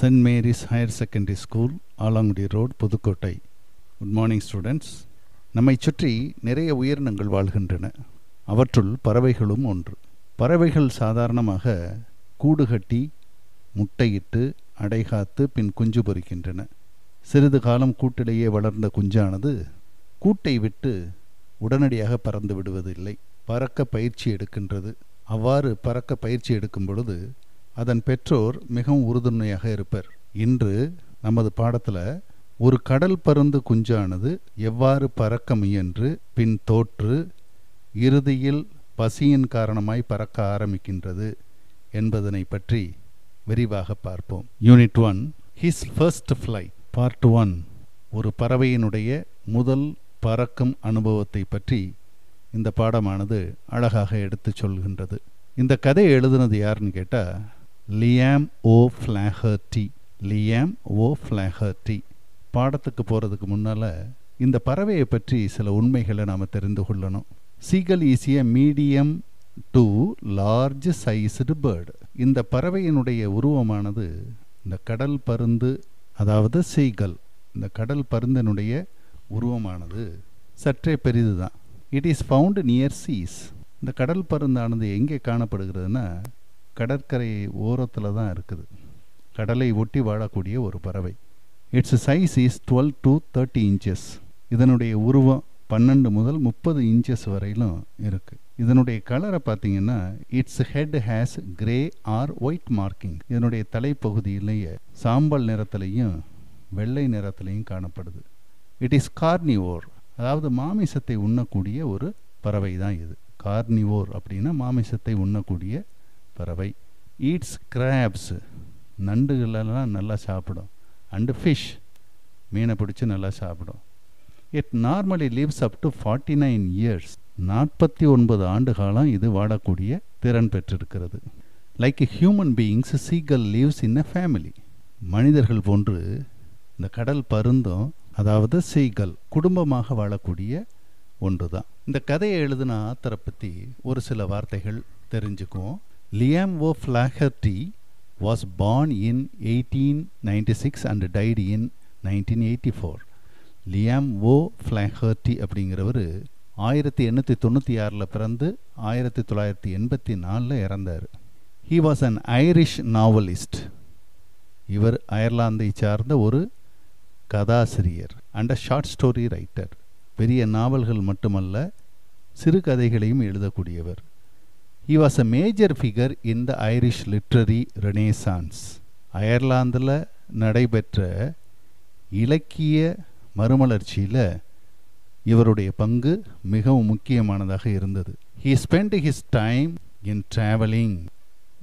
Send Mary's higher secondary school Alangudi road Pudukkottai good morning students நம்மை சுற்றி நிறைய உயிரினங்கள் வாழ்கின்றன அவற்றுள் பறவைகளும் ஒன்று பறவைகள் சாதாரணமாக கூடு கட்டி முட்டையிட்டு அடைகாத்து பின் குஞ்சு பொறிக்கின்றன சிறிது காலம் கூட்டிலேயே வளர்ந்த குஞ்சானது கூட்டை விட்டு உடனடியாக பறந்து விடுவதில்லை பறக்க பயிற்சி எடுக்கின்றது அவ்வாறு பறக்க பயிற்சி எடுக்கும் பொழுது அதன் பெற்றோர் மிகவும் உறுதுணையாக இருப்பர் இன்று நமது பாடத்தில் ஒரு கடல் பருந்து குஞ்சானது எவ்வாறு பறக்க முயன்று பின் தோற்று இறுதியில் பசியின் காரணமாய் பறக்க ஆரம்பிக்கின்றது என்பதனை பற்றி விரிவாக பார்ப்போம் unit one his first fly part one ஒரு பறவையினுடைய முதல் பறக்கும் அனுபவத்தை பற்றி இந்த பாடமானது அழகாக எடுத்து சொல்கின்றது இந்த கதை எழுதுனது யாருன்னு கேட்டால் லியாம் ஓ ஃப்ளாஹர்டி லியாம் ஓ ஃப்ளாஹர்டி பாடத்துக்கு போகிறதுக்கு முன்னால் இந்த பறவையை பற்றி சில உண்மைகளை நாம் தெரிந்து கொள்ளணும் seagull is a medium to large sized bird இந்த பறவையினுடைய உருவமானது இந்த கடல் பருந்து அதாவது சீகல் இந்த கடல் பருந்தனுடைய உருவமானது சற்றே பெரிது தான் it is found near seas இந்த கடல் பருந்தானது எங்கே காணப்படுகிறதுனா கடற்கரை ஓரத்தில் தான் இருக்குது கடலை ஒட்டி வாழக்கூடிய ஒரு பறவை its size is twelve to thirty inches இதனுடைய உருவம் பன்னெண்டு முதல் முப்பது இன்ச்சஸ் வரையிலும் இருக்குது இதனுடைய கலரை பார்த்தீங்கன்னா its head has grey or white marking இதனுடைய தலைப்பகுதியிலேயே சாம்பல் நிறத்துலையும் வெள்ளை நிறத்துலையும் காணப்படுது இட் இஸ் கார்னிவோர் அதாவது மாமிசத்தை உண்ணக்கூடிய ஒரு பறவை தான் இது கார்னிவோர் அப்படின்னா மாமிசத்தை உண்ணக்கூடிய பறவை ஈட்ஸ் கிராப்ஸ் நண்டுகளெல்லாம் நல்லா சாப்பிடும் அண்டு ஃபிஷ் மீனை பிடிச்சி நல்லா சாப்பிடும் it normally lives up to forty nine years நாற்பத்தி ஒன்பது ஆண்டு காலம் இது வாடக்கூடிய திறன் பெற்றிருக்கிறது like human beings seagull lives in a family மனிதர்கள் போன்று இந்த கடல் பருந்தும் அதாவது சீகல் குடும்பமாக வாழக்கூடிய ஒன்று தான் இந்த கதையை எழுதின ஆத்தரை பற்றி ஒரு சில வார்த்தைகள் தெரிஞ்சுக்குவோம் Liam O'Flaherty was born in eighteen ninety six and died in nineteen eighty four Liam O'Flaherty அப்படிங்கிறவர் ஆயிரத்தி எண்ணூற்றி தொண்ணூற்றி ஆறில் பிறந்து ஆயிரத்தி தொள்ளாயிரத்தி எண்பத்தி நாலில் இறந்தார் he was an Irish novelist இவர் அயர்லாந்தை சார்ந்த ஒரு கதாசிரியர் and a short story writer பெரிய நாவல்கள் மட்டுமல்ல சிறுகதைகளையும் எழுதக்கூடியவர் he was a major figure in the Irish literary renaissance அயர்லாந்தில் நடைபெற்ற இலக்கிய மறுமலர்ச்சியில் இவருடைய பங்கு மிகவும் முக்கியமானதாக இருந்தது he spent his time in travelling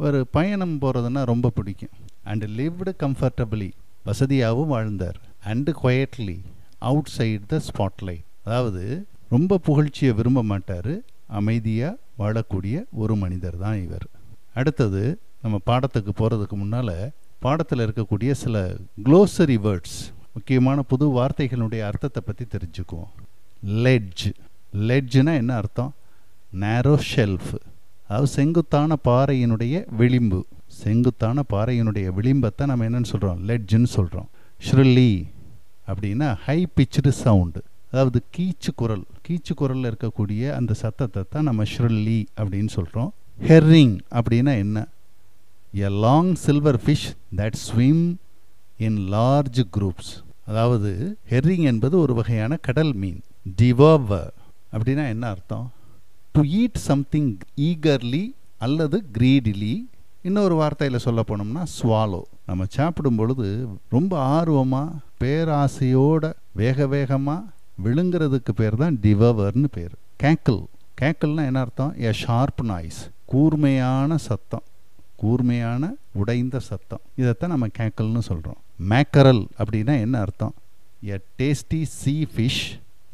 ஒரு பயணம் போகிறதுனா ரொம்ப பிடிக்கும் அண்ட் லிவ்டு கம்ஃபர்டபிளி வசதியாகவும் வாழ்ந்தார் and quietly outside the spotlight அதாவது ரொம்ப புகழ்ச்சியை விரும்ப மாட்டார் அமைதியாக வாழக்கூடிய ஒரு மனிதர் தான் இவர் அடுத்தது நம்ம பாடத்துக்கு போகிறதுக்கு முன்னால் பாடத்தில் இருக்கக்கூடிய சில க்ளோசரி வேர்ட்ஸ் முக்கியமான புது வார்த்தைகளுடைய அர்த்தத்தை பற்றி தெரிஞ்சுக்குவோம் லெட்ஜ் லெட்ஜ்னால் என்ன அர்த்தம் நேரோ ஷெல்ஃப் அதாவது செங்குத்தான பாறையினுடைய விளிம்பு செங்குத்தான பாறையினுடைய விளிம்பத்தை நம்ம என்னென்னு சொல்கிறோம் லெட்ஜுன்னு சொல்கிறோம் ஷ்ரில்லி அப்படின்னா ஹை பிச்சுடு சவுண்டு அதாவது கீச்சு குரல் கீச்சு குரலில் இருக்கக்கூடிய அந்த சத்தத்தை தான் நம்ம ஷ்ரில்லி அப்படின்னு சொல்கிறோம் ஹெர்ரிங் அப்படின்னா என்ன a long silver fish that swim in large groups அதாவது ஹெர்ரிங் என்பது ஒரு வகையான கடல் மீன் டிவாவ அப்படின்னா என்ன அர்த்தம் டு ஈட் சம்திங் ஈகர்லி அல்லது கிரீடிலி இன்னொரு வார்த்தையில் சொல்ல போனோம்னா ஸ்வாலோ நம்ம சாப்பிடும் பொழுது ரொம்ப ஆர்வமாக பேராசையோட வேக வேகமாக விழுங்கிறதுக்கு பேர் தான் டிவர்னு பேர் கேக்கிள் கேக்கல்னால் என்ன அர்த்தம் எ ஷார்ப் நாய்ஸ் கூர்மையான சத்தம் கூர்மையான உடைந்த சத்தம் இதைத்தான் நம்ம கேக்கல்னு சொல்கிறோம் மேக்கரல் அப்படின்னா என்ன அர்த்தம் a tasty sea fish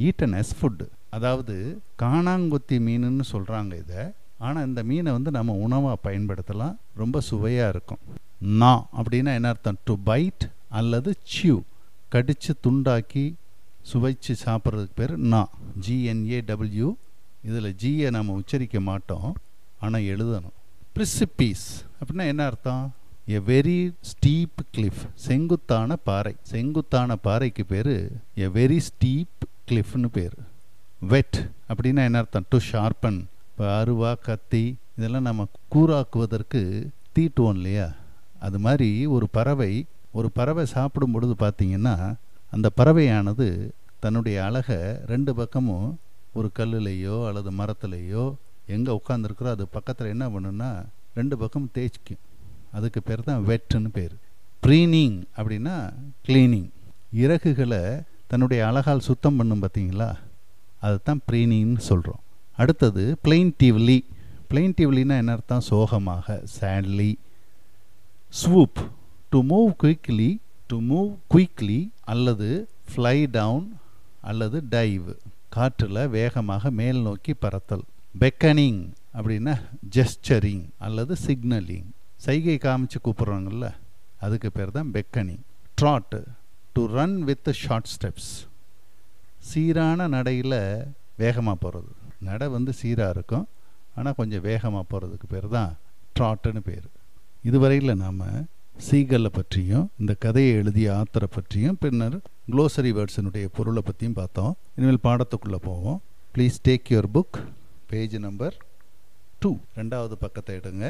eaten as food அதாவது காணாங்கொத்தி மீனுன்னு சொல்கிறாங்க இதை ஆனால் இந்த மீனை வந்து நம்ம உணவாக பயன்படுத்தலாம் ரொம்ப சுவையாக இருக்கும் நான் அப்படின்னா என்ன அர்த்தம் டு பைட் அல்லது சியூ கடித்து துண்டாக்கி சுவைச்சு சாப்பிட்றதுக்கு பேர் நா ஜிஎன்ஏ டபிள்யூ இதில் ஜியை நம்ம உச்சரிக்க மாட்டோம் ஆனால் எழுதணும் பிரிசிபீஸ் அப்படின்னா என்ன அர்த்தம் எ வெரி ஸ்டீப் கிளிஃப் செங்குத்தான பாறை செங்குத்தான பாறைக்கு பேர் எ வெரி ஸ்டீப் கிளிஃப்னு பேர் வெட் அப்படின்னா என்ன அர்த்தம் டு ஷார்பன் இப்போ அருவா கத்தி இதெல்லாம் நம்ம கூறாக்குவதற்கு தீட்டுவோம் இல்லையா அது மாதிரி ஒரு பறவை ஒரு பறவை சாப்பிடும் பொழுது பார்த்தீங்கன்னா அந்த பறவையானது தன்னுடைய அழகை ரெண்டு பக்கமும் ஒரு கல்லுலேயோ அல்லது மரத்துலேயோ எங்கே உட்காந்துருக்குறோ அது பக்கத்தில் என்ன பண்ணுன்னா ரெண்டு பக்கம் தேய்ச்சிக்கும் அதுக்கு பேர் தான் வெட்டுன்னு பேர் ப்ரீனிங் அப்படின்னா க்ளீனிங் இறகுகளை தன்னுடைய அழகால் சுத்தம் பண்ணும் பார்த்தீங்களா அதுதான் ப்ரீனிங்னு சொல்கிறோம் அடுத்தது பிளெயின்டிவ்லி பிளெயின்டிவ்லின்னா என்ன அர்த்தம் சோகமாக sadly swoop to move quickly to move quickly அல்லது ஃப்ளை டவுன் அல்லது டைவ் காற்றில் வேகமாக மேல் நோக்கி பறத்தல் பெக்கனிங் அப்படின்னா ஜெஸ்டரிங் அல்லது சிக்னலிங் சைகை காமிச்சு கூப்பிட்றாங்கல்ல அதுக்கு பேர் தான் beckoning trot to run with short steps சீரான நடையில் வேகமாக போகிறது நடை வந்து சீராக இருக்கும் ஆனால் கொஞ்சம் வேகமாக போகிறதுக்கு பேர் தான் ட்ராட்டுன்னு பேர் இதுவரையில் நாம் சீகலை பற்றியும் இந்த கதையை எழுதிய ஆத்தரை பற்றியும் பின்னர் க்ளோசரி வேர்ட்ஸினுடைய பொருளை பற்றியும் பார்த்தோம் இனிமேல் பாடத்துக்குள்ளே போவோம் please take your book page number two ரெண்டாவது பக்கத்தை எடுங்க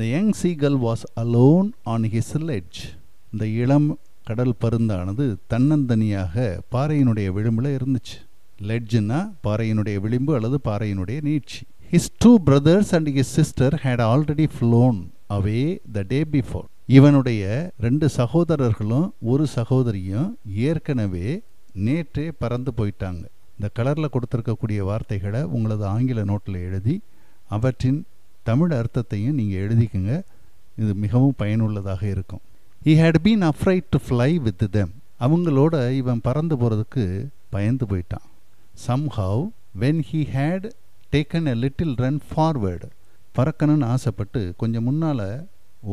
the young seagull was alone on his ledge இந்த இளம் கடல் பருந்தானது தன்னந்தனியாக பாறையினுடைய விளிம்பில் இருந்துச்சு லெட்ஜுன்னா பாறையினுடைய விளிம்பு அல்லது பாறையினுடைய நீட்சி his two brothers and his sister had already flown away the day before இவனுடைய ரெண்டு சகோதரர்களும் ஒரு சகோதரியும் ஏற்கனவே நேற்றே பறந்து போயிட்டாங்க இந்த கலரில் கொடுத்துருக்கக்கூடிய வார்த்தைகளை உங்களது ஆங்கில நோட்டில் எழுதி அவற்றின் தமிழ் அர்த்தத்தையும் நீங்கள் எழுதிக்கங்க இது மிகவும் பயனுள்ளதாக இருக்கும் he had been afraid to fly with them அவங்களோட இவன் பறந்து போகிறதுக்கு பயந்து போயிட்டான் somehow when he had taken a little run forward பறக்கணும்னு ஆசைப்பட்டு கொஞ்சம் முன்னால்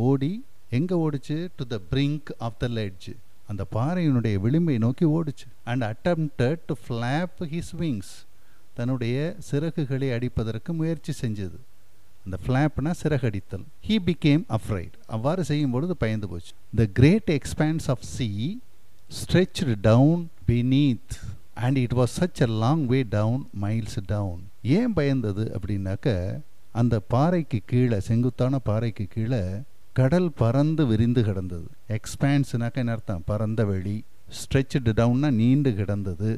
ஓடி எங்கே ஓடிச்சு to the brink of the ledge அந்த பாறையினுடைய விளிம்பை நோக்கி ஓடுச்சு and attempted to flap his wings தன்னுடைய சிறகுகளை அடிப்பதற்கு முயற்சி செஞ்சது அந்த ஃப்ளாப்னா சிறகடித்தல் ஹீ பிகேம் அஃப்ரைட் அவ்வாறு செய்யும் பொழுது பயந்து போச்சு the great expands of sea stretch down beneath and it was such a long way down miles down ஏன் பயந்தது அப்படின்னாக்க அந்த பாறைக்கு கீழே செங்குத்தான பாறைக்கு கீழே கடல் பறந்து விரிந்து கிடந்தது எக்ஸ்பேன்ஸ்னாக்க என்ன அர்த்தம் பறந்த வெளி ஸ்ட்ரெச்சுடு டவுன்னா நீண்டு கிடந்தது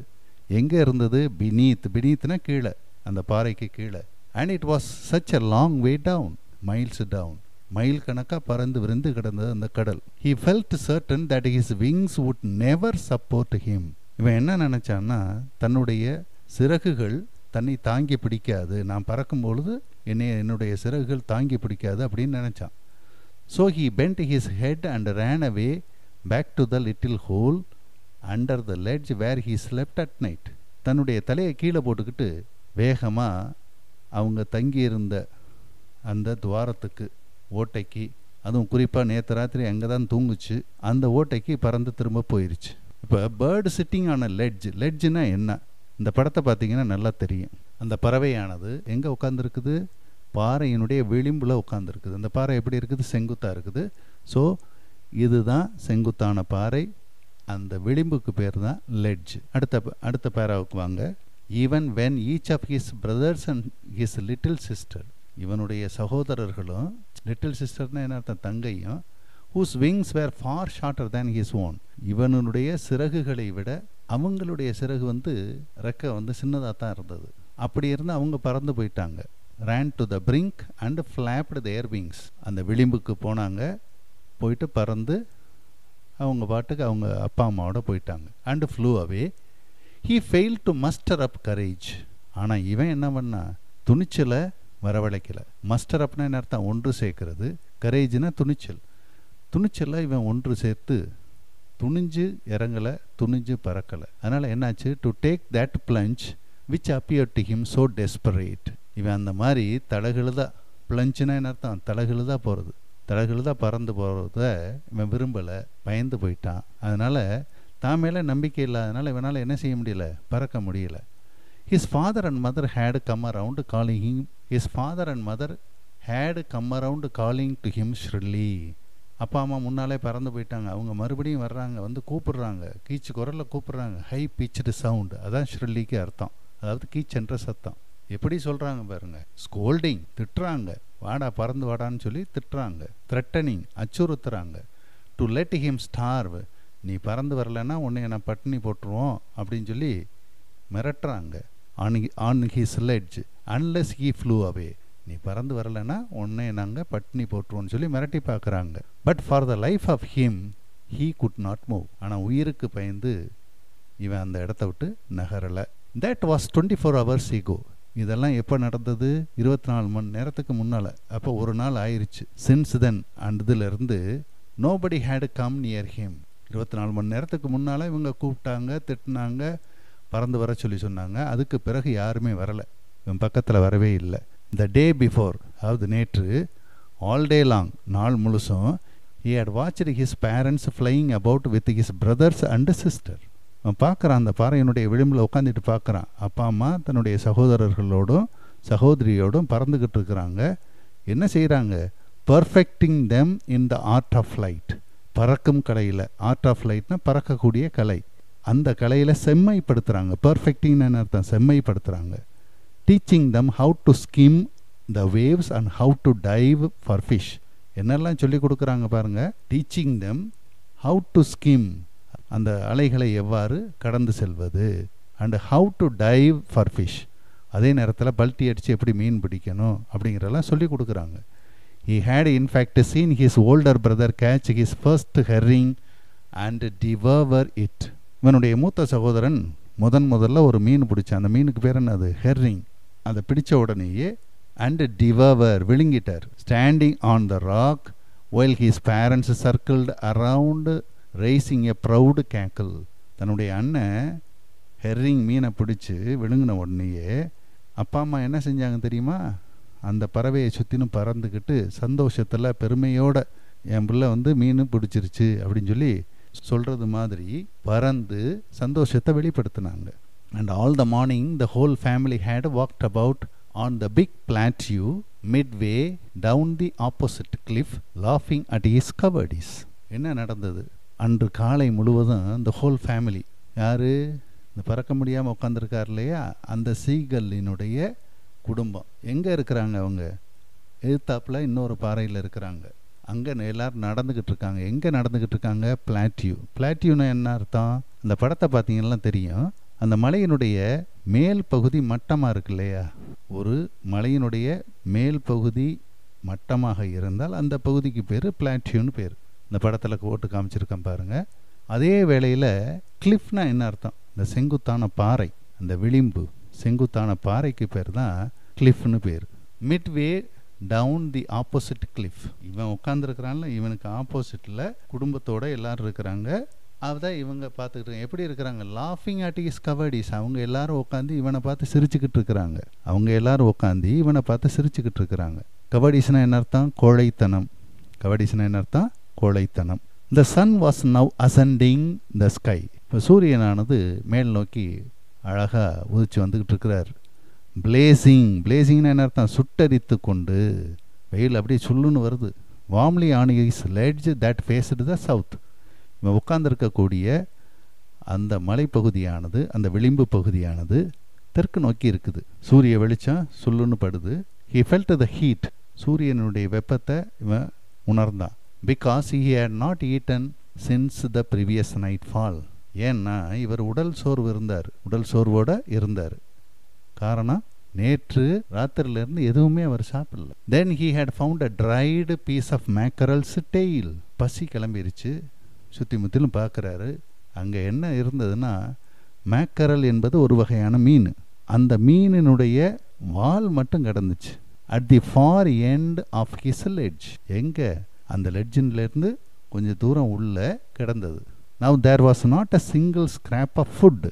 எங்கே இருந்தது பினீத் பினீத்னா கீழே அந்த பாறைக்கு கீழே and it was such a long way down miles down mile கணக்காக பறந்து விரிந்து கிடந்தது அந்த கடல் he felt certain that his wings would never support him இவன் என்ன நினச்சான்னா தன்னுடைய சிறகுகள் தன்னை தாங்கி பிடிக்காது நான் பறக்கும் பொழுது என்னை என்னுடைய சிறகுகள் தாங்கி பிடிக்காது அப்படின்னு நினச்சான் So he bent his head and ran away back to the little hole under the ledge where he slept at night. தன்னுடைய தலையை கீழே போட்டுக்கிட்டு வேகமாக அவங்க தங்கியிருந்த அந்த துவாரத்துக்கு ஓட்டைக்கு அதுவும் குறிப்பாக நேற்று ராத்திரி அங்கே தான் தூங்குச்சு அந்த ஓட்டைக்கு பறந்து திரும்ப போயிருச்சு இப்போ பேர்டு சிட்டிங் ஆன லெட்ஜ் லெட்ஜுனா என்ன இந்த படத்தை பார்த்தீங்கன்னா நல்லா தெரியும் அந்த பறவையானது எங்கே உட்காந்துருக்குது பாறையினுடைய விளிம்பில் உட்காந்துருக்குது அந்த பாறை எப்படி இருக்குது செங்குத்தாக இருக்குது ஸோ இதுதான் செங்குத்தான பாறை அந்த விளிம்புக்கு பேர் தான் லெட்ஜ் அடுத்த அடுத்த பேராவுக்கு வாங்க even when each of his brothers and his little sister இவனுடைய சகோதரர்களும் லிட்டில் சிஸ்டர்னால் என்ன அர்த்தம் தங்கையும் whose wings were far shorter than his own இவனுடைய சிறகுகளை விட அவங்களுடைய சிறகு வந்து ரெக்க வந்து சின்னதாக தான் இருந்தது அப்படி இருந்து அவங்க பறந்து போயிட்டாங்க ran to the brink and flapped their wings அந்த விளிம்புக்கு போனாங்க போயிட்டு பறந்து அவங்க பாட்டுக்கு அவங்க அப்பா அம்மாவோட போயிட்டாங்க and flew away he failed to muster up courage ஆனால் இவன் என்ன பண்ணா துணிச்சலை வரவழைக்கல மஸ்டர் அப்னா என்ன அர்த்தம் ஒன்று சேர்க்கறது கரேஜ்னா துணிச்சல் துணிச்சலை இவன் ஒன்று சேர்த்து துணிஞ்சு இறங்கலை துணிஞ்சு பறக்கலை அதனால் என்னாச்சு to take that plunge which appeared to him so desperate இவன் அந்த மாதிரி தலகெழுதா பிளஞ்சுனா என்ன அர்த்தம் தலகெழுதா போகிறது தலகெழுதா பறந்து போகிறத இவன் விரும்பலை பயந்து போயிட்டான் அதனால் தான் மேலே நம்பிக்கை இல்லாதனால இவனால் என்ன செய்ய முடியல பறக்க முடியல his father and mother had come around calling him his father and mother had come around calling to him shrilly அப்பா அம்மா முன்னாலே பறந்து போயிட்டாங்க அவங்க மறுபடியும் வர்றாங்க வந்து கூப்பிடுறாங்க கீச்சு குரலில் கூப்பிடுறாங்க ஹை பிச்சுடு சவுண்டு அதுதான் ஷ்ரில்லிக்கு அர்த்தம் அதாவது கீச்சென்ற சத்தம் எப்படி சொல்கிறாங்க பாருங்கள் ஸ்கோல்டிங் திட்டுறாங்க வாடா பறந்து வாடான்னு சொல்லி திட்டுறாங்க த்ரெட்டனிங் அச்சுறுத்துறாங்க டு லெட் ஹிம் ஸ்டார்வ் நீ பறந்து வரலன்னா உன்னை நான் பட்டினி போட்டுருவோம் அப்படின்னு சொல்லி மிரட்டுறாங்க on on his ledge unless he flew away நீ பறந்து வரலன்னா உன்னை நாங்கள் பட்டினி போட்டுருவோன்னு சொல்லி மிரட்டி பார்க்குறாங்க but for the life of him he could not move ஆனால் உயிருக்கு பயந்து இவன் அந்த இடத்த விட்டு நகரலை that was twenty four hours ago இதெல்லாம் எப்போ நடந்தது இருபத்தி நாலு மணி நேரத்துக்கு முன்னால் அப்போ ஒரு நாள் ஆயிடுச்சு சின்ஸ் தென் அந்ததுலேருந்து nobody had come near him இருபத்தி நாலு மணி நேரத்துக்கு முன்னால் இவங்க கூப்பிட்டாங்க திட்டினாங்க பறந்து வர சொல்லி சொன்னாங்க அதுக்கு பிறகு யாருமே வரலை இவன் பக்கத்தில் வரவே இல்லை த டே பிஃபோர் அதாவது நேற்று ஆல் டே லாங் நாள் முழுசும் he had watched his parents flying about with his brothers and sister அவன் பார்க்குறான் அந்த பாறையினுடைய விளிம்பில் உட்காந்துட்டு பார்க்குறான் அப்பா அம்மா தன்னுடைய சகோதரர்களோடும் சகோதரியோடும் பறந்துக்கிட்டு இருக்கிறாங்க என்ன செய்கிறாங்க perfecting them in the art of flight பறக்கும் கலையில் ஆர்ட் ஆஃப் லைட்னா பறக்கக்கூடிய கலை அந்த கலையில் செம்மைப்படுத்துகிறாங்க பர்ஃபெக்டிங்னு அர்த்தம் செம்மைப்படுத்துகிறாங்க teaching them how to skim the waves and how to dive for fish என்னெல்லாம் சொல்லி கொடுக்குறாங்க பாருங்கள் teaching them how to skim அந்த அலைகளை எவ்வாறு கடந்து செல்வது and how to dive for fish அதே நேரத்தில் பல்ட்டி அடித்து எப்படி மீன் பிடிக்கணும் அப்படிங்கிறலாம் சொல்லி கொடுக்குறாங்க he had in fact seen his older brother catch his first herring and devour it இவனுடைய மூத்த சகோதரன் முதன் முதல்ல ஒரு மீன் பிடிச்சான் அந்த மீனுக்கு பேர் என்ன அது ஹெர்ரிங் அதை பிடித்த உடனேயே அண்ட் டிவர்வர் விழுங்கிட்டார் standing on the rock while his parents circled around raising a proud cackle தன்னுடைய அண்ணன் ஹெர்ரிங் மீனை பிடிச்சி விழுங்கின உடனேயே அப்பா அம்மா என்ன செஞ்சாங்க தெரியுமா அந்த பறவையை சுற்றினும் பறந்துக்கிட்டு சந்தோஷத்தில் பெருமையோட என் பிள்ளை வந்து மீன் பிடிச்சிருச்சு அப்படின்னு சொல்லி சொல்கிறது மாதிரி பறந்து சந்தோஷத்தை வெளிப்படுத்தினாங்க and all the morning the whole family had walked about on the big plateau midway down the opposite cliff லாஃபிங் அட் இஸ் கபடிஸ் என்ன நடந்தது அன்று காலை முழுவதும் இந்த ஹோல் ஃபேமிலி யார் இந்த பறக்க முடியாமல் உட்காந்துருக்கார் இல்லையா அந்த சீகல்லினுடைய குடும்பம் எங்கே இருக்கிறாங்க அவங்க எழுத்தாப்பில் இன்னொரு பாறையில் இருக்கிறாங்க அங்கே எல்லோரும் நடந்துக்கிட்டு இருக்காங்க எங்கே நடந்துக்கிட்டு இருக்காங்க பிளாட்யூ பிளாட்யூனா என்ன அர்த்தம் அந்த படத்தை பார்த்தீங்கன்னா தெரியும் அந்த மலையினுடைய மேல் பகுதி மட்டமாக இருக்கு இல்லையா ஒரு மலையினுடைய மேல் பகுதி மட்டமாக இருந்தால் அந்த பகுதிக்கு பேர் பிளாட்யூன்னு பேர் இந்த படத்தில் ஓட்டு காமிச்சிருக்கேன் பாருங்க அதே வேளையில் கிளிஃப்னா என்ன அர்த்தம் இந்த செங்குத்தான பாறை அந்த விளிம்பு செங்குத்தான பாறைக்கு பேர் தான் கிளிஃப்னு பேர் midway down the opposite cliff இவன் உட்காந்துருக்கிறான்ல இவனுக்கு ஆப்போசிட்டில் குடும்பத்தோடு எல்லோரும் இருக்கிறாங்க அதுதான் இவங்க பார்த்துக்கிட்டு எப்படி இருக்கிறாங்க லாஃபிங் அட் இஸ் கபடிஸ் அவங்க எல்லாரும் உட்காந்து இவனை பார்த்து சிரிச்சுக்கிட்டு இருக்கிறாங்க அவங்க எல்லாரும் உட்காந்து இவனை பார்த்து சிரிச்சுக்கிட்டு இருக்கிறாங்க கபடிஸ்னா என்ன அர்த்தம் கோழைத்தனம் கபடிஸ்னா என்ன அர்த்தம் கோழைத்தனம் the sun was now ascending the sky இப்போ சூரியனானது மேல் நோக்கி அழகாக உதிச்சு வந்துக்கிட்டு இருக்கிறார் பிளேசிங் பிளேசிங்னா என்ன அர்த்தம் சுட்டரித்து கொண்டு வெயில் அப்படியே சுல்லுன்னு வருது warmly on his ledge that faced the south இவன் உட்கார்ந்துருக்கக்கூடிய அந்த மலைப்பகுதியானது அந்த விளிம்பு பகுதியானது தெற்கு நோக்கி இருக்குது சூரிய வெளிச்சம் சுல்லுன்னு படுது ஹி ஃபெல்ட் த ஹீட் சூரியனுடைய வெப்பத்தை இவன் உணர்ந்தான் because he had not eaten since the previous nightfall ஏன்னா இவர் உடல் சோர்வு இருந்தார் உடல் சோர்வோடு இருந்தார் காரணம் நேற்று ராத்திரிலேருந்து எதுவுமே அவர் சாப்பிடல then he had found a dried piece of mackerel's tail பசி கிளம்பிருச்சு சுற்றி முற்றிலும் பார்க்குறாரு அங்கே என்ன இருந்ததுன்னா மேக்கரல் என்பது ஒரு வகையான மீன் அந்த மீனினுடைய வால் மட்டும் கிடந்துச்சு at the far end of his edge எங்கே அந்த லெட்ஜின்லேருந்து கொஞ்சம் தூரம் உள்ளே கிடந்தது now there was not a single scrap of food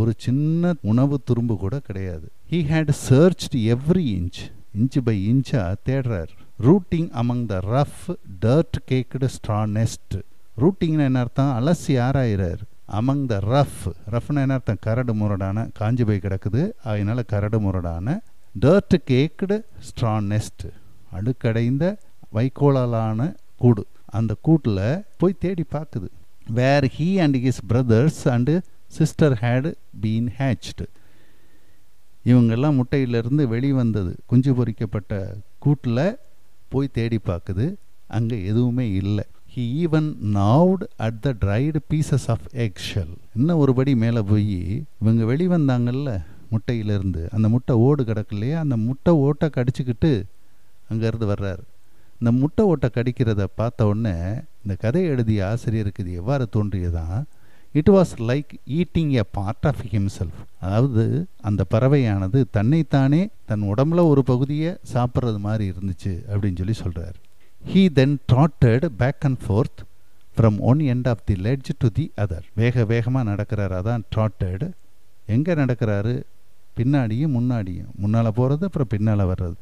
ஒரு சின்ன உணவு துரும்பு கூட கிடையாது he had searched every inch inch by இன்ச்சாக தேடுறார் rooting among the rough dirt caked straw nest ரூட்டிங்னு என்ன அர்த்தம் அலசி ஆராயிறார் அமங் த ரஃப் ரஃப்னு என்ன அர்த்தம் கரடு முரடான காஞ்சி போய் கிடக்குது அதனால் கரடு முரடான டர்ட் கேக்குடு ஸ்ட்ரா நெஸ்ட் அடுக்கடைந்த வைக்கோலாலான கூடு அந்த கூட்டில் போய் தேடி பார்க்குது where he and his brothers and sister had been hatched இவங்கெல்லாம் முட்டையிலிருந்து வெளிவந்தது குஞ்சு பொறிக்கப்பட்ட கூட்டில் போய் தேடி பார்க்குது அங்கே எதுவுமே இல்லை he even gnawed at the dried pieces of eggshell இன்னும் ஒருபடி மேலே போய் இவங்க வெளிவந்தாங்கல்ல முட்டையிலிருந்து அந்த முட்டை ஓடு கிடக்கு இல்லையா அந்த முட்டை ஓட்டை கடிச்சிக்கிட்டு அங்கேருந்து வர்றாரு இந்த முட்டை ஓட்டை கடிக்கிறத பார்த்த உடனே இந்த கதை எழுதிய ஆசிரியருக்கு இது எவ்வாறு தோன்றியதான் it was like eating a part of himself அதாவது அந்த பறவையானது தன்னைத்தானே தன் உடம்புல ஒரு பகுதியை சாப்பிட்றது மாதிரி இருந்துச்சு அப்படின்னு சொல்லி சொல்கிறார் he then trotted back and forth from one end of the ledge to the other வேக வேகமாக நடக்கிறார் அதான் ட்ராட்டட் எங்கே நடக்கிறாரு பின்னாடியும் முன்னாடியும் முன்னால் போகிறது அப்புறம் பின்னால் வர்றது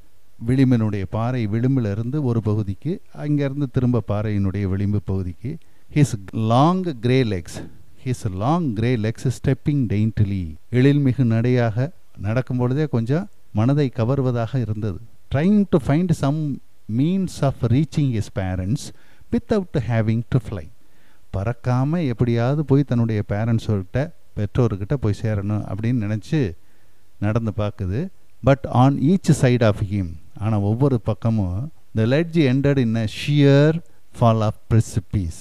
விளிம்பினுடைய பாறை விளிம்பிலிருந்து ஒரு பகுதிக்கு அங்கேருந்து திரும்ப பாறையினுடைய விளிம்பு பகுதிக்கு his long grey legs his long grey legs stepping daintily எழில்மிகு நடையாக நடக்கும் பொழுதே கொஞ்சம் மனதை கவர்வதாக இருந்தது trying to find some means of reaching his parents without having to fly பறக்காமல் எப்படியாவது போய் தன்னுடைய பேரண்ட்ஸ்கிட்ட பெற்றோர்கிட்ட போய் சேரணும் அப்படின்னு நினச்சி நடந்து பார்க்குது but on each side of him ஆனால் ஒவ்வொரு பக்கமும் the ledge ended in a sheer fall of precipice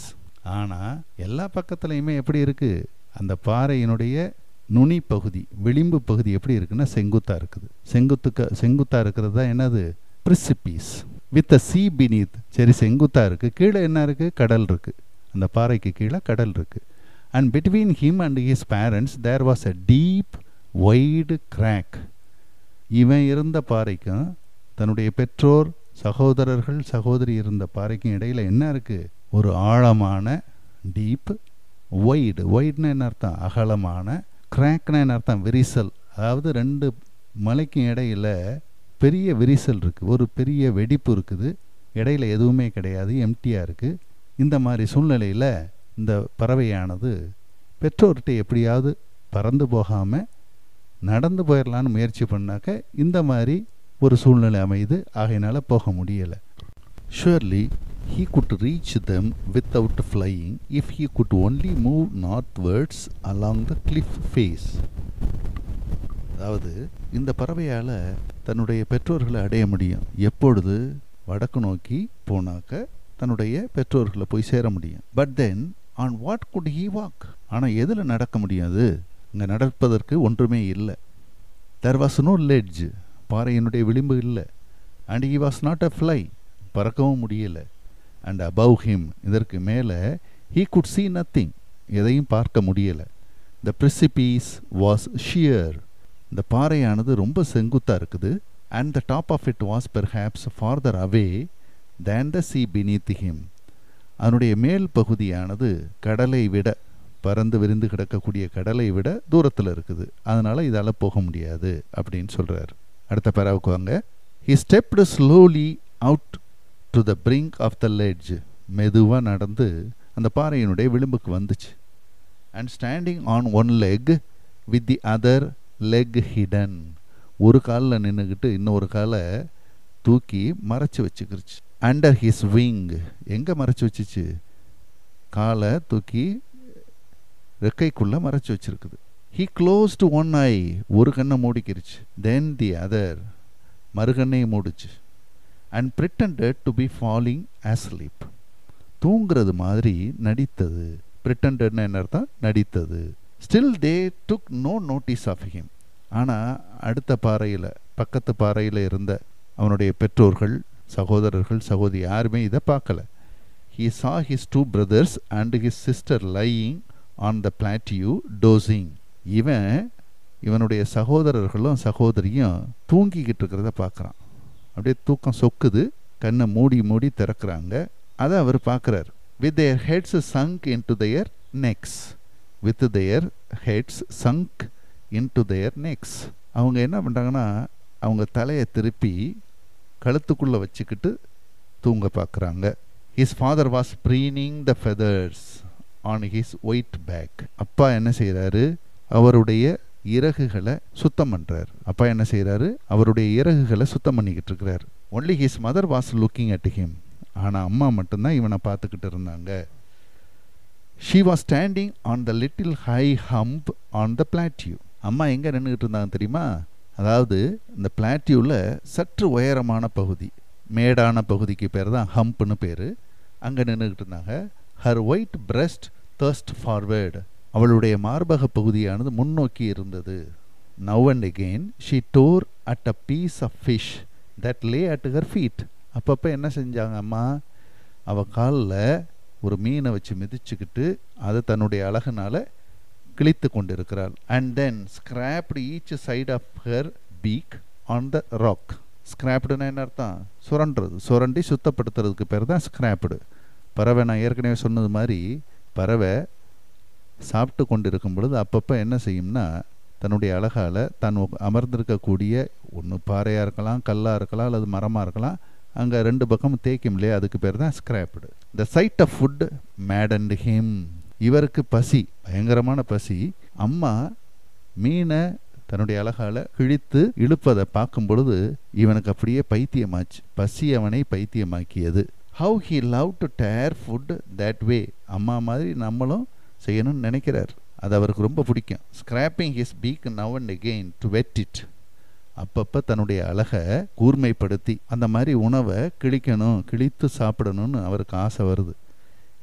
ஆனால் எல்லா பக்கத்துலையுமே எப்படி இருக்குது அந்த பாறையினுடைய நுனி பகுதி விளிம்பு பகுதி எப்படி இருக்குன்னா செங்குத்தாக இருக்குது செங்குத்துக்க செங்குத்தாக இருக்கிறது தான் என்னது precipice with a sea beneath சரி செங்குத்தாக இருக்குது கீழே என்ன இருக்குது கடல் இருக்குது அந்த பாறைக்கு கீழே கடல் இருக்குது and between him and his parents there was a deep wide crack இவன் இருந்த பாறைக்கும் தன்னுடைய பெற்றோர் சகோதரர்கள் சகோதரி இருந்த பாறைக்கும் இடையில் என்ன இருக்குது ஒரு ஆழமான டீப் ஒய்டு ஒயிட்னா என்ன அர்த்தம் அகலமான கிராக்னா என்ன அர்த்தம் விரிசல் அதாவது ரெண்டு மலைக்கும் இடையில் பெரிய விரிசல் இருக்குது ஒரு பெரிய வெடிப்பு இருக்குது இடையில் எதுவுமே கிடையாது எம்டியாக இருக்குது இந்த மாதிரி சூழ்நிலையில் இந்த பறவையானது பெற்றோர்கிட்ட எப்படியாவது பறந்து போகாமல் நடந்து போயிடலான்னு முயற்சி பண்ணாக்க இந்த மாதிரி ஒரு சூழ்நிலை அமையுது ஆகையினால் போக முடியலை surely reach them without flying if he could only move northwards along the cliff face அதாவது இந்த பறவையால் தன்னுடைய பெற்றோர்களை அடைய முடியும் எப்பொழுது வடக்கு நோக்கி போனாக்க தன்னுடைய பெற்றோர்களை போய் சேர முடியும் but then on what could he walk ஆனால் எதில் நடக்க முடியாது இங்கே நடப்பதற்கு ஒன்றுமே இல்லை தெர் வாஸ் நோ லெட்ஜு பாறை என்னுடைய விளிம்பு இல்லை and he was not a fly பறக்கவும் முடியலை அண்ட் அபவ் ஹிம் இதற்கு மேலே ஹீ குட் சீ நத்திங் எதையும் பார்க்க முடியலை த பிரிசிபீஸ் வாஸ் ஷியர் இந்த பாறையானது ரொம்ப செங்குத்தாக இருக்குது and the top of it was perhaps farther away than the sea beneath him அதனுடைய மேல் பகுதியானது கடலை விட பறந்து விரிந்து கிடக்கக்கூடிய கடலை விட தூரத்தில் இருக்குது அதனால் இதால் போக முடியாது அப்படின்னு சொல்கிறார் அடுத்த பேராவுக்கு வாங்க he stepped slowly out to the brink of the ledge மெதுவாக நடந்து அந்த பாறையினுடைய விளிம்புக்கு வந்துச்சு and standing on one leg with the other leg hidden ஒரு காலில் நின்றுக்கிட்டு இன்னொரு காலை தூக்கி மறைச்சி வச்சுக்கிருச்சு அண்டர் ஹிஸ் விங் எங்கே மறைச்சி வச்சுச்சு காலை தூக்கி ரெக்கைக்குள்ளே மறைச்சி வச்சுருக்குது ஹீ க்ளோஸ்டு ஒன் ஐ ஒரு கண்ணை மூடிக்கிருச்சு தென் தி அதர் மறுகண்ணை மூடிச்சு and pretended to be falling asleep தூங்குறது மாதிரி நடித்தது பிரிட்டண்டட்னு என்ன அர்த்தம் நடித்தது still they took no notice of him ஆனால் அடுத்த பாறையில் பக்கத்து பாறையில் இருந்த அவனுடைய பெற்றோர்கள் சகோதரர்கள் சகோதரி யாருமே இதை பார்க்கல he saw his two brothers and his sister lying on the plateau dozing இவன் இவனுடைய சகோதரர்களும் சகோதரியும் தூங்கிக்கிட்டு இருக்கிறத பார்க்குறான் அப்படியே தூக்கம் சொக்குது கண்ணை மூடி மூடி திறக்கிறாங்க அதை அவர் பார்க்குறார் with their heads sunk into their necks with their heads sunk into their necks அவங்க என்ன பண்ணுறாங்கன்னா அவங்க தலையை திருப்பி கழுத்துக்குள்ளே வச்சுக்கிட்டு தூங்க பார்க்குறாங்க his father was preening the feathers on his white back அப்பா என்ன செய்கிறாரு அவருடைய இறகுகளை சுத்தம் பண்ணுறார் அப்பா என்ன செய்கிறாரு அவருடைய இறகுகளை சுத்தம் பண்ணிக்கிட்டு இருக்கிறார் only his mother was looking at him ஆனால் அம்மா மட்டும்தான் இவனை பார்த்துக்கிட்டு இருந்தாங்க she was standing on the little high hump on the plateau அம்மா எங்கே நின்றுக்கிட்டு இருந்தாங்க தெரியுமா அதாவது இந்த பிளாட்யூவில் சற்று உயரமான பகுதி மேடான பகுதிக்கு பேர் தான் ஹம்ப்னு பேர் அங்கே நின்றுக்கிட்டு இருந்தாங்க her white breast thrust forward அவளுடைய மார்பக பகுதியானது முன்னோக்கி இருந்தது now and again she tore at a piece of fish that lay at her feet அப்பப்போ என்ன செஞ்சாங்க அம்மா அவள் காலில் ஒரு மீனை வச்சு மிதிச்சுக்கிட்டு அதை தன்னுடைய அழகுனால் கிழித்து கொண்டிருக்கிறாள் and then scraped each side of her beak on the rock ஸ்கிராப்டுனா என்ன அர்த்தம் சுரண்டுறது சுரண்டி சுத்தப்படுத்துறதுக்கு பேர் தான் ஸ்கிராப்டு பறவை நான் ஏற்கனவே சொன்னது மாதிரி பறவை சாப்பிட்டு கொண்டு இருக்கும் பொழுது அப்பப்போ என்ன செய்யும்னா தன்னுடைய அழகால் தான் அமர்ந்திருக்கக்கூடிய ஒன்று பாறையாக இருக்கலாம் கல்லாக இருக்கலாம் அல்லது மரமாக இருக்கலாம் அங்கே ரெண்டு பக்கமும் தேய்க்கும் இல்லையா அதுக்கு பேர் தான் scraped the sight of food maddened him இவருக்கு பசி பயங்கரமான பசி அம்மா மீனை தன்னுடைய அழகால் கிழித்து இழுப்பதை பார்க்கும் பொழுது இவனுக்கு அப்படியே பைத்தியமாச்சு பசி அவனை பைத்தியமாக்கியது how he love to tear food that way அம்மா மாதிரி நம்மளும் செய்யணும்னு நினைக்கிறார் அது அவருக்கு ரொம்ப பிடிக்கும் scraping his beak now and again to whet it அப்பப்போ தன்னுடைய அழகை கூர்மைப்படுத்தி அந்த மாதிரி உணவை கிழிக்கணும் கிழித்து சாப்பிடணும்னு அவருக்கு ஆசை வருது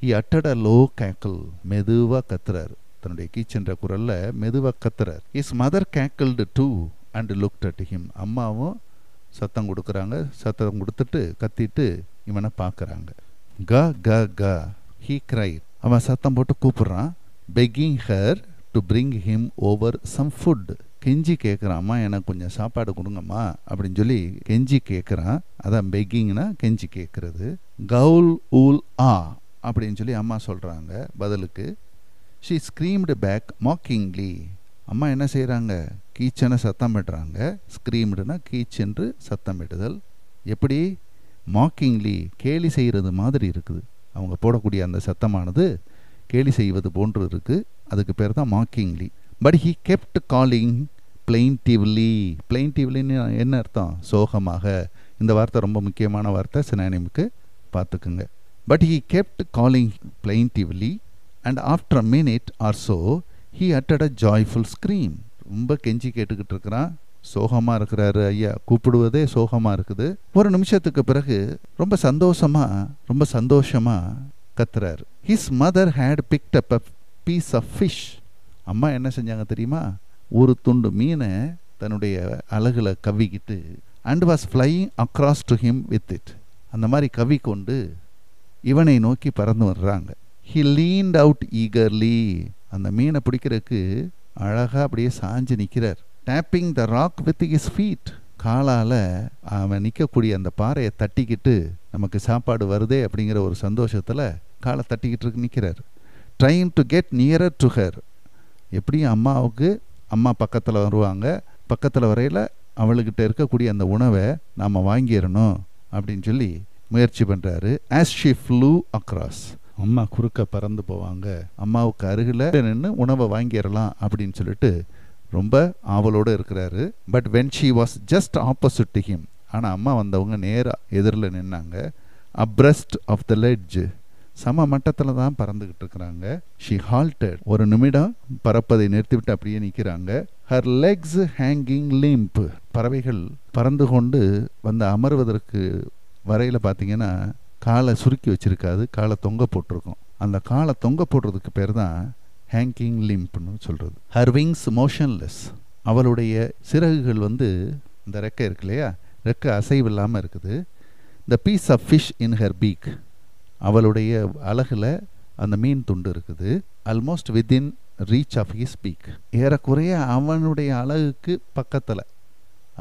ஈ அட்டட லோ கேக்கல் மெதுவாக கத்துறாரு தன்னுடைய கீச்சன்ற குரலில் மெதுவாக கத்துறார் his mother cackled too and look at him அம்மாவும் சத்தம் கொடுக்குறாங்க சத்தம் கொடுத்துட்டு கத்திட்டு இவனை பார்க்குறாங்க க க க ஹீ கிரைட் அவன் சத்தம் போட்டு கூப்பிட்றான் begging her to bring him over some food கெஞ்சி கேட்குறான் அம்மா எனக்கு கொஞ்சம் சாப்பாடு கொடுங்கம்மா அப்படின்னு சொல்லி கெஞ்சி கேட்குறான் அதான் பெக்கிங்னா கெஞ்சி கேட்குறது கவுல் ஊல் ஆ அப்படின்னு சொல்லி அம்மா சொல்கிறாங்க பதிலுக்கு ஷி ஸ்க்ரீம்டு பேக் மாக்கிங்லி அம்மா என்ன செய்கிறாங்க கீச்சனை சத்தமிடுறாங்க ஸ்க்ரீம்டுனா கீச்சென்று சத்தமிடுதல் எப்படி மாக்கிங்லி கேலி செய்கிறது மாதிரி இருக்குது அவங்க போடக்கூடிய அந்த சத்தமானது கேலி செய்வது போன்று இருக்குது அதுக்கு பேர் தான் mockingly but he kept calling plaintively பிளெயின்டிவ்லின்னு என்ன அர்த்தம் சோகமாக இந்த வார்த்தை ரொம்ப முக்கியமான வார்த்தை சினானிமுக்கு பார்த்துக்குங்க but he kept calling plaintively and after minute or so he அட்டட் அ ஜாய்ஃபுல் ஸ்க்ரீம் ரொம்ப கெஞ்சி கேட்டுக்கிட்டு இருக்கிறான் சோகமாக இருக்கிறாரு ஐயா கூப்பிடுவதே சோகமாக இருக்குது ஒரு நிமிஷத்துக்கு பிறகு ரொம்ப சந்தோஷமாக ரொம்ப சந்தோஷமாக கத்துறாரு his mother had picked up a piece of fish அம்மா என்ன செஞ்சாங்க தெரியுமா ஒரு துண்டு மீனை தன்னுடைய அழகில் கவிக்கிட்டு and was flying across to him with it அந்த மாதிரி கவி கொண்டு இவனை நோக்கி பறந்து வர்றாங்க ஹி லீன்ட் அவுட் ஈகர்லி அந்த மீனை பிடிக்கிறதுக்கு அழகாக அப்படியே சாஞ்சு நிற்கிறார் tapping the rock with his feet காலால் அவன் நிற்கக்கூடிய அந்த பாறையை தட்டிக்கிட்டு நமக்கு சாப்பாடு வருதே அப்படிங்கிற ஒரு சந்தோஷத்தில் காலை தட்டிக்கிட்டு நிற்கிறார் trying to get nearer to her எப்படியும் அம்மாவுக்கு அம்மா பக்கத்தில் வருவாங்க பக்கத்தில் வரையில் அவளுக்கிட்ட இருக்கக்கூடிய அந்த உணவை நாம் வாங்கிடணும் அப்படின்னு சொல்லி முயற்சி பண்ணுறாரு ஆஸ் ஷி ஃப்ளூ அக்ராஸ் அம்மா குறுக்க பறந்து போவாங்க அம்மாவுக்கு அருகில் நின்று உணவை வாங்கிடலாம் அப்படின்னு சொல்லிட்டு ரொம்ப ஆவலோடு இருக்கிறாரு but when she was just opposite to him ஆனால் அம்மா வந்தவங்க நேராக எதிரில் நின்னாங்க அப்ரஸ்ட் ஆஃப் த லெட்ஜ் சம மட்டத்தில் தான் பறந்துக்கிட்டு இருக்கிறாங்க ஷி ஹால்டட் ஒரு நிமிடம் பறப்பதை நிறுத்திவிட்டு அப்படியே நிற்கிறாங்க ஹர் லெக்ஸ் ஹேங்கிங் லிம்ப் பறவைகள் பறந்து கொண்டு வந்து அமர்வதற்கு வரையில் பார்த்தீங்கன்னா காலை சுருக்கி வச்சுருக்காது காலை தொங்க போட்டிருக்கோம் அந்த காலை தொங்க போடுறதுக்கு பேர் தான் ஹேங்கிங் லிம்ப்னு சொல்கிறது ஹர் விங்ஸ் மோஷன்லெஸ் அவளுடைய சிறகுகள் வந்து இந்த ரெக்கை இருக்கு இல்லையா ரெக்கை அசைவில்லாமல் இருக்குது the piece of fish in her beak அவளுடைய அழகில் அந்த மீன் துண்டு இருக்குது almost within reach of his beak ஏறக்குறைய அவனுடைய அழகுக்கு பக்கத்தில்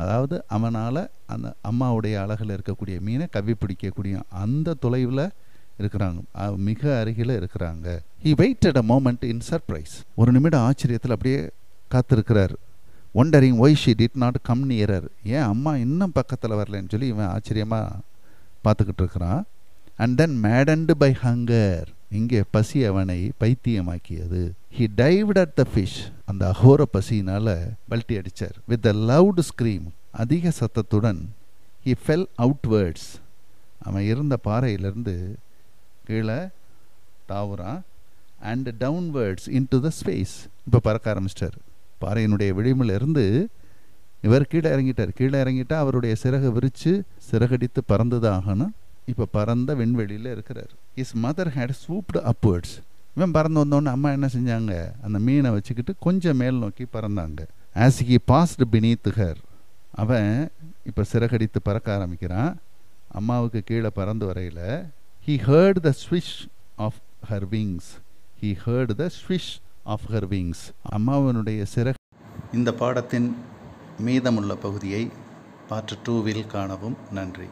அதாவது அவனால் அந்த அம்மாவுடைய அழகில் இருக்கக்கூடிய மீனை கவி பிடிக்கக்கூடிய அந்த தொலைவில் இருக்கிறாங்க மிக அருகில் இருக்கிறாங்க he waited a moment in surprise ஒரு நிமிடம் ஆச்சரியத்தில் அப்படியே காத்திருக்கிறார் wondering why she did not come nearer ஏன் அம்மா இன்னும் பக்கத்தில் வரலன்னு சொல்லி இவன் ஆச்சரியமாக பார்த்துக்கிட்டு இருக்கிறான் and then maddened by hunger இங்கே பசி அவனை பைத்தியமாக்கியது he dived at the fish அந்த அகோர பசினால் பல்ட்டி அடித்தார் வித் த லவுட் ஸ்க்ரீம் அதிக சத்தத்துடன் ஹி ஃபெல் அவுட்வேர்ட்ஸ் அவன் இருந்த பாறையிலிருந்து கீழே தாவுறான் and downwards into the space இப்போ பறக்க ஆரம்பிச்சிட்டார் பாறையினுடைய விளிமிலிருந்து இவர் கீழே இறங்கிட்டார் கீழே இறங்கிட்டா அவருடைய சிறகு விரித்து சிறகடித்து பறந்ததாகணும் இப்போ பறந்த விண்வெளியில் இருக்கிறார் his mother had swooped upwards இவன் பறந்து வந்தோடனே அம்மா என்ன செஞ்சாங்க அந்த மீனை வச்சுக்கிட்டு கொஞ்சம் மேல் நோக்கி பறந்தாங்க as he passed beneath her அவன் இப்போ சிறகடித்து பறக்க ஆரம்பிக்கிறான் அம்மாவுக்கு கீழே பறந்து வரையில் He heard the swish of her wings. He heard the swish of her wings. அம்மாவனுடைய சிறகு இந்த பாடத்தின் மீதமுள்ள பகுதியை பார்ட் டூவில் காணவும் நன்றி